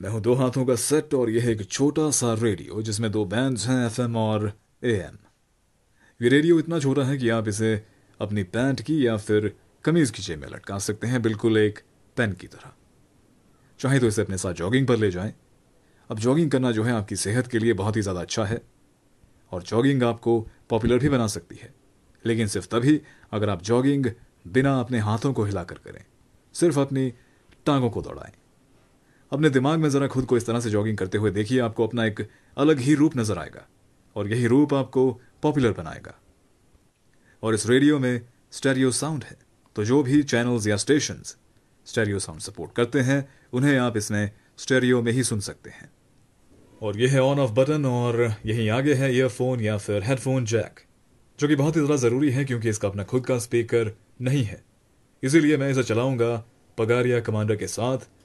मैं हूं दो हाथों का सेट और यह एक छोटा सा रेडियो जिसमें दो बैंड्स हैं एफएम और एएम ये रेडियो इतना छोटा है कि आप इसे अपनी पैंट की या फिर कमीज की जेब में लटका सकते हैं बिल्कुल एक पेन की तरह चाहे तो इसे अपने साथ जॉगिंग पर ले जाएं अब जॉगिंग करना जो है आपकी सेहत के लिए बहुत ही ज़्यादा अच्छा है और जॉगिंग आपको पॉपुलर भी बना सकती है लेकिन सिर्फ तभी अगर आप जॉगिंग बिना अपने हाथों को हिलाकर करें सिर्फ अपनी टांगों को दौड़ाएं अपने दिमाग में ज़रा खुद को इस तरह से जॉगिंग करते हुए देखिए आपको अपना एक अलग ही रूप नज़र आएगा और यही रूप आपको पॉपुलर बनाएगा और इस रेडियो में स्टेरियो साउंड है तो जो भी चैनल्स या स्टेशन स्टेरियो साउंड सपोर्ट करते हैं उन्हें आप इसमें स्टेरियो में ही सुन सकते हैं और यह है ऑन ऑफ बटन और यही आगे है ईयरफोन या फिर हेडफोन जैक जो कि बहुत ही ज़्यादा ज़रूरी है क्योंकि इसका अपना खुद का स्पीकर नहीं है इसीलिए मैं इसे चलाऊंगा पगारिया कमांडर के साथ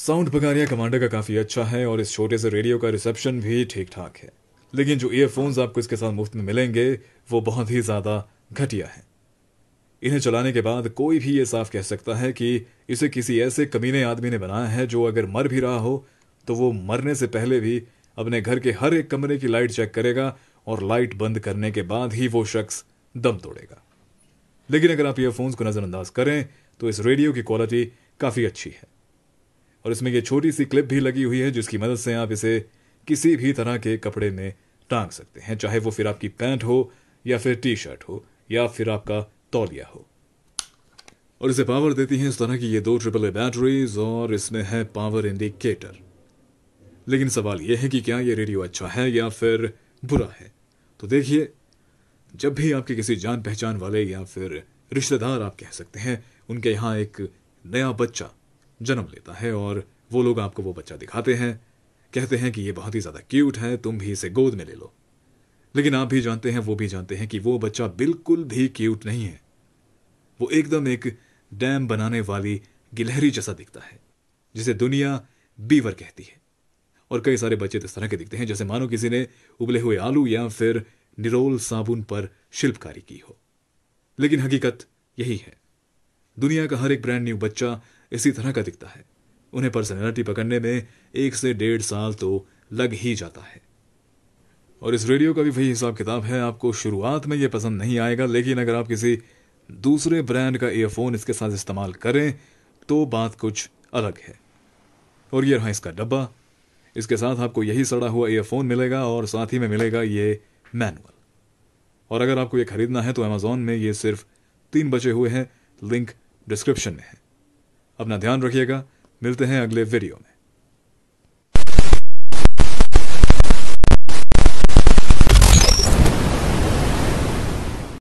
साउंड पगारिया कमांडर का काफ़ी अच्छा है और इस छोटे से रेडियो का रिसेप्शन भी ठीक ठाक है लेकिन जो ईयरफोन्स आपको इसके साथ मुफ्त में मिलेंगे वो बहुत ही ज़्यादा घटिया है इन्हें चलाने के बाद कोई भी ये साफ कह सकता है कि इसे किसी ऐसे कमीने आदमी ने बनाया है जो अगर मर भी रहा हो तो वो मरने से पहले भी अपने घर के हर एक कमरे की लाइट चेक करेगा और लाइट बंद करने के बाद ही वो शख्स दम तोड़ेगा लेकिन अगर आप ईयरफोन्स को नज़रअंदाज करें तो इस रेडियो की क्वालिटी काफ़ी अच्छी है और इसमें यह छोटी सी क्लिप भी लगी हुई है जिसकी मदद से आप इसे किसी भी तरह के कपड़े में टांग सकते हैं चाहे वो फिर आपकी पैंट हो या फिर टी शर्ट हो या फिर आपका तौलिया हो और इसे पावर देती हैं इस तरह की ये दो ट्रिपल ए बैटरीज और इसमें है पावर इंडिकेटर लेकिन सवाल यह है कि क्या ये रेडियो अच्छा है या फिर बुरा है तो देखिए जब भी आपके किसी जान पहचान वाले या फिर रिश्तेदार आप कह सकते हैं उनके यहाँ एक नया बच्चा जन्म लेता है और वो लोग आपको वो बच्चा दिखाते हैं कहते हैं कि ये बहुत ही ज़्यादा क्यूट है तुम भी इसे गोद में ले लो लेकिन आप भी जानते हैं वो भी जानते हैं कि वो बच्चा बिल्कुल भी क्यूट नहीं है वो एकदम एक डैम बनाने वाली गिलहरी जैसा दिखता है जिसे दुनिया बीवर कहती है और कई सारे बच्चे तो इस तरह के दिखते हैं जैसे मानो किसी ने उबले हुए आलू या फिर निरोल साबुन पर शिल्पकारी की हो लेकिन हकीकत यही है दुनिया का हर एक ब्रांड न्यू बच्चा इसी तरह का दिखता है उन्हें पर्सनैलिटी पकड़ने में एक से डेढ़ साल तो लग ही जाता है और इस रेडियो का भी वही हिसाब किताब है आपको शुरुआत में यह पसंद नहीं आएगा लेकिन अगर आप किसी दूसरे ब्रांड का ईयरफोन इसके साथ इस्तेमाल करें तो बात कुछ अलग है और ये रहा इसका डब्बा इसके साथ आपको यही सड़ा हुआ ईयरफोन मिलेगा और साथ ही में मिलेगा ये मैनुअल और अगर आपको ये खरीदना है तो अमेजोन में ये सिर्फ तीन बचे हुए हैं लिंक डिस्क्रिप्शन में है अपना ध्यान रखिएगा मिलते हैं अगले वीडियो में